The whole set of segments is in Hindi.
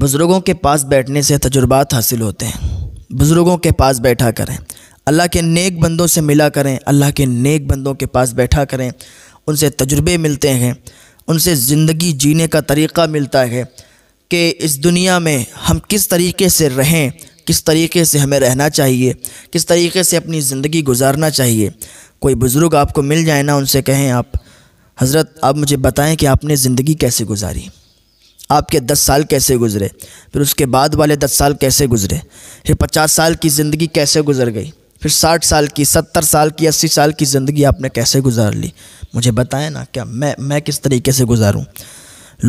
बुज़ुर्गों के पास बैठने से तजुर्बात हासिल होते हैं बुज़ुर्गों के पास बैठा करें अल्लाह के नेक बंदों से मिला करें अल्लाह के नेक बंदों के पास बैठा करें उनसे तजुर्बे मिलते हैं उनसे ज़िंदगी जीने का तरीक़ा मिलता है कि इस दुनिया में हम किस तरीके से रहें किस तरीके से हमें रहना चाहिए किस तरीके से अपनी ज़िंदगी गुजारना चाहिए कोई बुज़ुर्ग आपको मिल जाए ना उनसे कहें आप हज़रत आप मुझे बताएं कि आपने ज़िंदगी कैसे गुजारी आपके दस साल कैसे गुजरे फिर उसके बाद वाले दस साल कैसे गुजरे फिर पचास साल की ज़िंदगी कैसे गुजर गई फिर साठ साल की सत्तर साल की अस्सी साल की ज़िंदगी आपने कैसे गुजार ली मुझे बताएं ना क्या मैं मैं किस तरीके से गुजारूं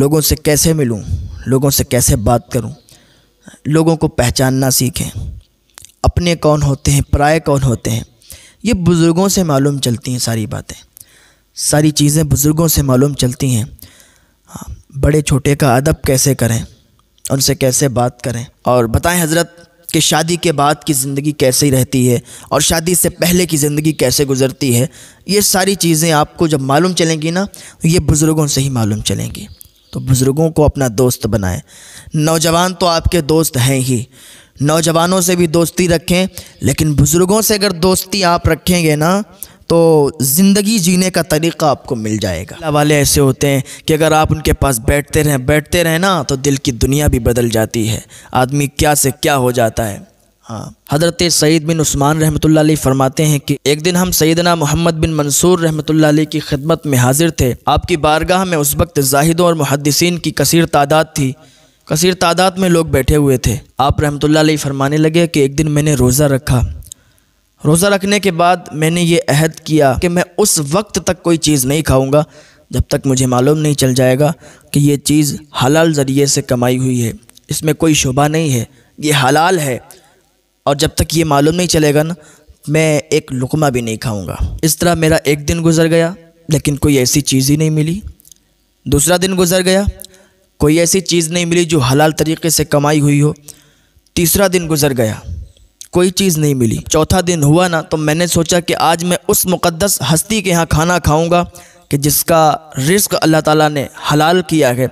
लोगों से कैसे मिलूं लोगों से कैसे बात करूं लोगों को पहचानना सीखें अपने कौन होते हैं पराए कौन होते हैं ये बुज़ुर्गों से मालूम चलती हैं सारी बातें सारी चीज़ें बुज़ुर्गों से मालूम चलती हैं बड़े छोटे का अदब कैसे करें उनसे कैसे बात करें और बताएं हज़रत कि शादी के बाद की ज़िंदगी कैसी रहती है और शादी से पहले की ज़िंदगी कैसे गुजरती है ये सारी चीज़ें आपको जब मालूम चलेंगी ना तो ये बुज़ुर्गों से ही मालूम चलेंगी तो बुज़ुर्गों को अपना दोस्त बनाएं नौजवान तो आपके दोस्त हैं ही नौजवानों से भी दोस्ती रखें लेकिन बुज़ुर्गों से अगर दोस्ती आप रखेंगे ना तो ज़िंदगी जीने का तरीक़ा आपको मिल जाएगा वाले ऐसे होते हैं कि अगर आप उनके पास बैठते रहें बैठते रहें ना तो दिल की दुनिया भी बदल जाती है आदमी क्या से क्या हो जाता है हाँ हज़रत सईद बिन उस्मान रहमत फरमाते हैं कि एक दिन हम सईदना मोहम्मद बिन मंसूर रहमत की खिदमत में हाजिर थे आपकी बारगाह में उस वक्त जाहिदों और मुहदसिन की कसर तादाद थी कसर तादाद में लोग बैठे हुए थे आप रहमत फरमाने लगे कि एक दिन मैंने रोज़ा रखा रोज़ा रखने के बाद मैंने ये अहद किया कि मैं उस वक्त तक कोई चीज़ नहीं खाऊंगा जब तक मुझे मालूम नहीं चल जाएगा कि ये चीज़ हलाल ज़रिए से कमाई हुई है इसमें कोई शोभा नहीं है ये हलाल है और जब तक ये मालूम नहीं चलेगा ना मैं एक लुकमा भी नहीं खाऊंगा इस तरह मेरा एक दिन गुजर गया लेकिन कोई ऐसी चीज़ ही नहीं मिली दूसरा दिन गुजर गया कोई ऐसी चीज़ नहीं मिली जो हलाल तरीके से कमाई हुई हो तीसरा दिन गुजर गया कोई चीज़ नहीं मिली चौथा दिन हुआ ना तो मैंने सोचा कि आज मैं उस मुक़दस हस्ती के यहाँ खाना खाऊँगा कि जिसका रिस्क अल्लाह ताला ने हलाल किया है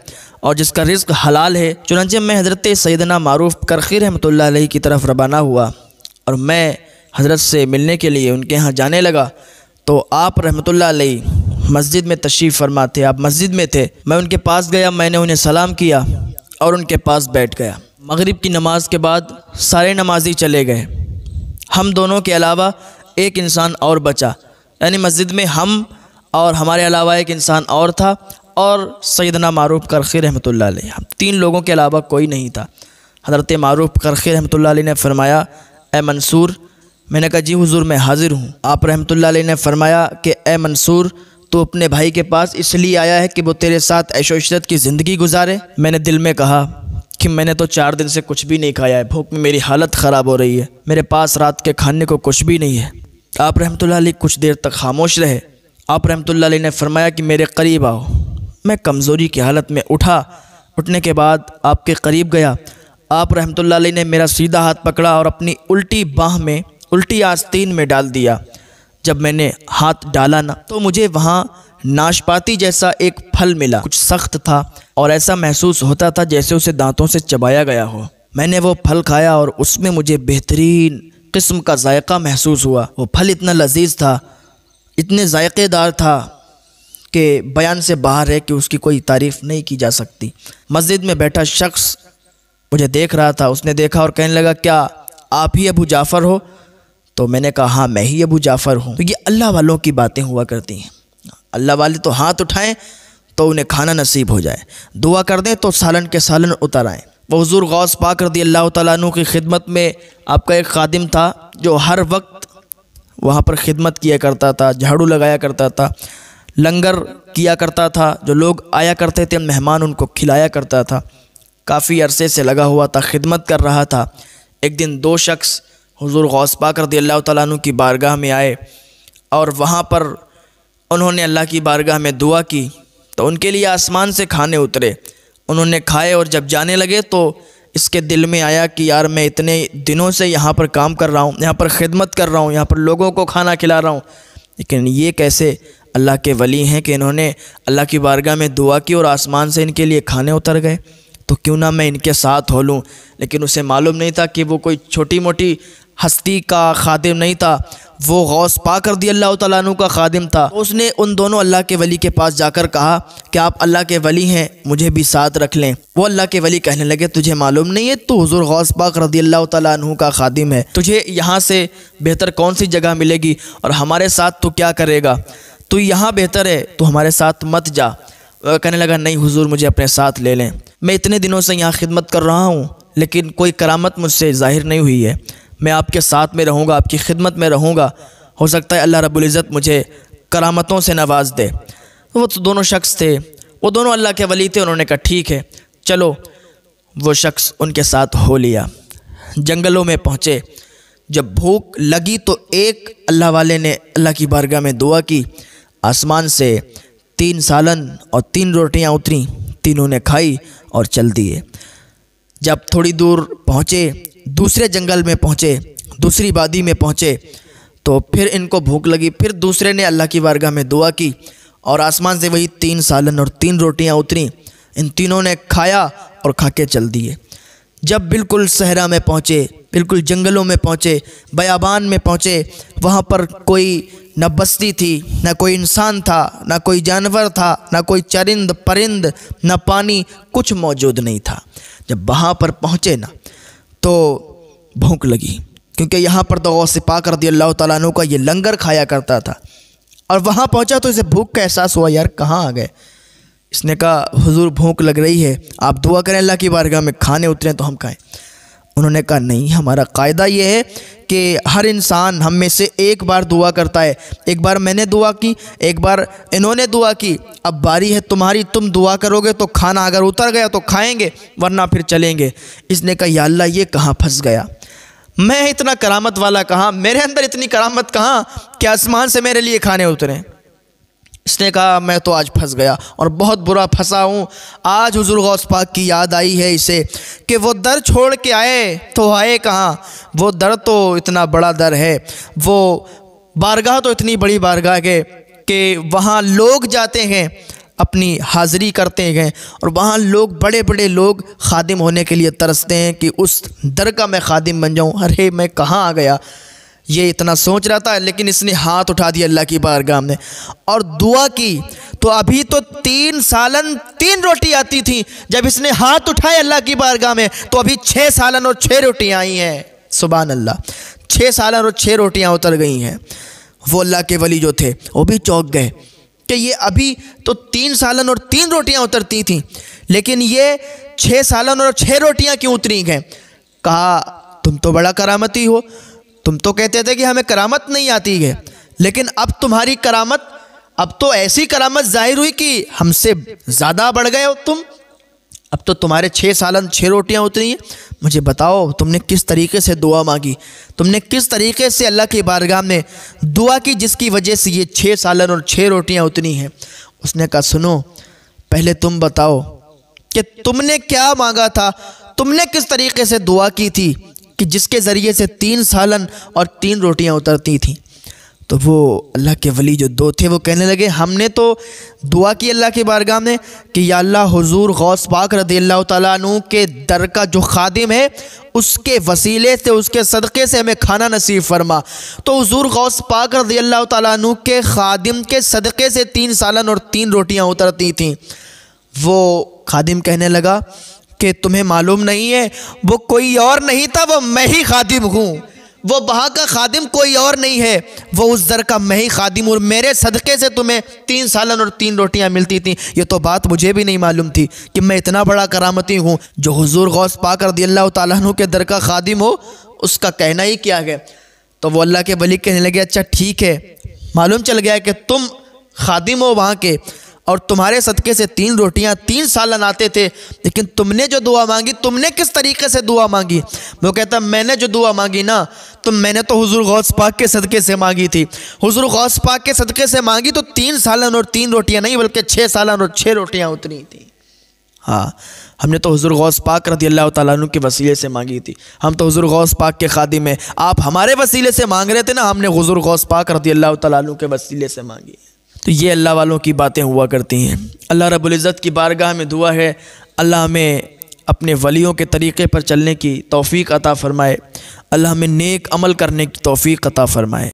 और जिसका रिस्क हलाल है चुनाचे मैं हज़रत सैदना मारूफ करखी रहमत की तरफ रवाना हुआ और मैं हज़रत से मिलने के लिए उनके यहाँ जाने लगा तो आप रहमत लाई मस्जिद में तशरीफ़ फरमा थे आप मस्जिद में थे मैं उनके पास गया मैंने उन्हें सलाम किया और उनके पास बैठ गया मगरिब की नमाज के बाद सारे नमाजी चले गए हम दोनों के अलावा एक इंसान और बचा यानी मस्जिद में हम और हमारे अलावा एक इंसान और था और सैदना मारूफ करखी रहमत ला हम तीन लोगों के अलावा कोई नहीं था हज़रत मारूफ करखी रहमत ला ने फरमाया ए मंसूर मैंने कहा जी हुजूर मैं हाज़िर हूँ आप रहमत ला ने फरमाया कि ए मंसूर तो अपने भाई के पास इसलिए आया है कि वो तेरे साथ ऐशोशरत की ज़िंदगी गुजारे मैंने दिल में कहा कि मैंने तो चार दिन से कुछ भी नहीं खाया है भूख में मेरी हालत ख़राब हो रही है मेरे पास रात के खाने को कुछ भी नहीं है आप रहमत कुछ देर तक खामोश रहे आप रहमत ने फरमाया कि मेरे करीब आओ मैं कमज़ोरी की हालत में उठा उठने के बाद आपके करीब गया आप रहमत ने मेरा सीधा हाथ पकड़ा और अपनी उल्टी बाह में उल्टी आस्तीन में डाल दिया जब मैंने हाथ डाला ना तो मुझे वहाँ नाशपाती जैसा एक फल मिला कुछ सख्त था और ऐसा महसूस होता था जैसे उसे दांतों से चबाया गया हो मैंने वो फल खाया और उसमें मुझे बेहतरीन किस्म का जायका महसूस हुआ वो फल इतना लजीज था इतने जायकेदार था कि बयान से बाहर है कि उसकी कोई तारीफ़ नहीं की जा सकती मस्जिद में बैठा शख्स मुझे देख रहा था उसने देखा और कहने लगा क्या आप ही अबू जाफ़र हो तो मैंने कहा हाँ मैं ही अबू जाफ़र हूँ तो ये अल्लाह वालों की बातें हुआ करती हैं अल्लाह वाले तो हाथ उठाएं तो उन्हें खाना नसीब हो जाए दुआ कर दें तो सालन के सालन उतर आएँ वह हजूर गौस पाक रदी अल्लाह तु की खिदमत में आपका एक खादिम था जो हर वक्त वहाँ पर खिदमत किया करता था झाड़ू लगाया करता था लंगर किया करता था जो लोग आया करते थे मेहमान उनको खिलाया करता था काफ़ी अरसे से लगा हुआ था खिदमत कर रहा था एक दिन दो शख्स हुजूर गौस पाक रदी अल्लाह तु की बारगाह में आए और वहाँ पर उन्होंने अल्लाह की बारगाह में दुआ की तो उनके लिए आसमान से खाने उतरे उन्होंने खाए और जब जाने लगे तो इसके दिल में आया कि यार मैं इतने दिनों से यहाँ पर काम कर रहा हूँ यहाँ पर खिदमत कर रहा हूँ यहाँ पर लोगों को खाना खिला रहा हूँ लेकिन ये कैसे अल्लाह के वली हैं कि इन्होंने अल्लाह की बारगाह में दुआ की और आसमान से इनके लिए खाने उतर गए तो क्यों ना मैं इनके साथ हो लूँ लेकिन उसे मालूम नहीं था कि वो कोई छोटी मोटी हस्ती का खादिम नहीं था वो गौस पाक रदी अल्लाह तु का खादिम था तो उसने उन दोनों अल्लाह के वली के पास जाकर कहा कि आप अल्लाह के वली हैं मुझे भी साथ रख लें वो अल्लाह के वली कहने लगे तुझे मालूम नहीं है तो हजूर गौस पाक रदी अल्लाह तु का खादिम है तुझे यहाँ से बेहतर कौन सी जगह मिलेगी और हमारे साथ तो क्या करेगा तो यहाँ बेहतर है तो हमारे साथ मत जा कहने लगा नहीं हुजूर मुझे अपने साथ ले लें मैं इतने दिनों से यहाँ खिदमत कर रहा हूँ लेकिन कोई करामत मुझसे ज़ाहिर नहीं हुई है मैं आपके साथ में रहूँगा आपकी खिदमत में रहूँगा हो सकता है अल्लाह रब्ज़त मुझे करामतों से नवाज दे तो वो तो दोनों शख्स थे वो दोनों अल्लाह के वली थे उन्होंने कहा ठीक है चलो वो शख्स उनके साथ हो लिया जंगलों में पहुँचे जब भूख लगी तो एक अल्लाह वाले ने अल्लाह की बारगाह में दुआ की आसमान से तीन सालन और तीन रोटियां उतरी तीनों ने खाई और चल दिए जब थोड़ी दूर पहुँचे दूसरे जंगल में पहुँचे दूसरी वादी में पहुँचे तो फिर इनको भूख लगी फिर दूसरे ने अल्लाह की वारगाह में दुआ की और आसमान से वही तीन सालन और तीन रोटियां उतरी इन तीनों ने खाया और खा के चल दिए जब बिल्कुल सहरा में पहुँचे बिल्कुल जंगलों में पहुँचे बयाबान में पहुँचे वहाँ पर कोई न बस्ती थी न कोई इंसान था न कोई जानवर था न कोई चरिंद परिंद न पानी कुछ मौजूद नहीं था जब वहाँ पर पहुँचे ना तो भूख लगी क्योंकि यहाँ पर तो गौस पाक रदी अल्लाह तु का ये लंगर खाया करता था और वहाँ पहुँचा तो इसे भूख का एहसास हुआ यार कहाँ आ गए इसने कहा हुजूर भूख लग रही है आप दुआ करें अल्लाह की बारगाह में खाने उतरें तो हम खाएं उन्होंने कहा नहीं हमारा कायदा ये है कि हर इंसान हम में से एक बार दुआ करता है एक बार मैंने दुआ की एक बार इन्होंने दुआ की अब बारी है तुम्हारी तुम दुआ करोगे तो खाना अगर उतर गया तो खाएंगे वरना फिर चलेंगे इसने कहा या अल्लाह ये कहाँ फंस गया मैं इतना करामत वाला कहाँ मेरे अंदर इतनी करामत कहाँ कि आसमान से मेरे लिए खाने उतरें इसने कहा मैं तो आज फंस गया और बहुत बुरा फंसा हूँ आज हज़ुर गौस पाक की याद आई है इसे कि वो दर छोड़ के आए तो आए कहाँ वो दर तो इतना बड़ा दर है वो बारगाह तो इतनी बड़ी बारगाह है कि वहाँ लोग जाते हैं अपनी हाज़री करते हैं और वहाँ लोग बड़े बड़े लोग खादिम होने के लिए तरसते हैं कि उस दर का मैं खादिम बन जाऊँ अरे मैं कहाँ आ गया ये इतना सोच रहा था लेकिन इसने हाथ उठा दिया अल्लाह की बारगाह में और दुआ की तो अभी तो तीन सालन तीन रोटी आती थी जब इसने हाथ उठाए अल्लाह की बारगाह में तो अभी छः सालन और छः रोटियाँ आई हैं सुबह अल्लाह छः साल और छः रोटियाँ उतर गई हैं वो अल्लाह के वली जो थे वो भी चौंक गए कि ये अभी तो तीन सालन और तीन रोटियां उतरती थीं लेकिन ये छः सालन और छः रोटियां क्यों उतरी हैं कहा तुम तो बड़ा करामती हो तुम तो कहते थे कि हमें करामत नहीं आती है लेकिन अब तुम्हारी करामत अब तो ऐसी करामत जाहिर हुई कि हमसे ज़्यादा बढ़ गए हो तुम अब तो तुम्हारे छः सालन छः रोटियाँ उतरी हैं मुझे बताओ तुमने किस तरीके से दुआ मांगी तुमने किस तरीके से अल्लाह की बारगाह में दुआ की जिसकी वजह से ये छः सालन और छः रोटियाँ उतनी हैं उसने कहा सुनो पहले तुम बताओ कि तुमने क्या मांगा था तुमने किस तरीके से दुआ की थी कि जिसके ज़रिए से तीन सालन और तीन रोटियाँ उतरती थीं तो वो अल्लाह के वली जो दो थे वो कहने लगे हमने तो दुआ की अल्लाह के बारगाह में कि या अल्लाह हुजूर गौस पाक रदी अल्लाह तु के दर का जो खादिम है उसके वसीले से उसके सदक़े से हमें खाना नसीब फरमा तो हुजूर गौस पाक रदी अल्लाह तु के खादिम के सदक़े से तीन सालन और तीन रोटियाँ उतरती थीं वो खादिम कहने लगा कि तुम्हें मालूम नहीं है वो कोई और नहीं था वो मैं ही खादिम हूँ वो वहाँ का खादिम कोई और नहीं है वो उस दर का मैं ही खादिम और मेरे सदक़े से तुम्हें तीन सालन और तीन रोटियाँ मिलती थी ये तो बात मुझे भी नहीं मालूम थी कि मैं इतना बड़ा करामती हूँ जो हजूर गौस पाकर दी अल्लाह तु के दर का खादिम हो उसका कहना ही क्या है तो वो अल्लाह के वली कहने लगे अच्छा ठीक है मालूम चल गया कि तुम खादिम हो वहाँ के और तुम्हारे सदक़े से तीन रोटियां तीन सालन आते थे लेकिन तुमने जो दुआ मांगी तुमने किस तरीके से दुआ मांगी वो कहता मैंने जो दुआ मांगी ना तो मैंने तो हुजूर गौस पाक के सदक़े से मांगी थी हुजूर गौस पाक के सदक़े से मांगी तो तीन सालन और तीन रोटियां नहीं बल्कि छः सालन और छः रोटियां उतनी थी हाँ हमने तो हज़ुर गौस पाक रदी अल्लाह तु के वसीले से मांगी थी हम तो हज़ूर गौस पाक के खादिम हैं आप हमारे वसीले से मांग रहे थे ना हमने हज़ुर गौस पाक रदी अल्लाह तु के वसीले से मांगी तो ये अल्लाह वालों की बातें हुआ करती हैं अल्लाह रबुल्ज़त की बारगाह में दुआ है अल्लाह हमें अपने वलियों के तरीक़े पर चलने की तोफ़ी अता फ़रमाए अल्लाह हमें नेक अमल करने की तोफ़ी अता फ़रमाए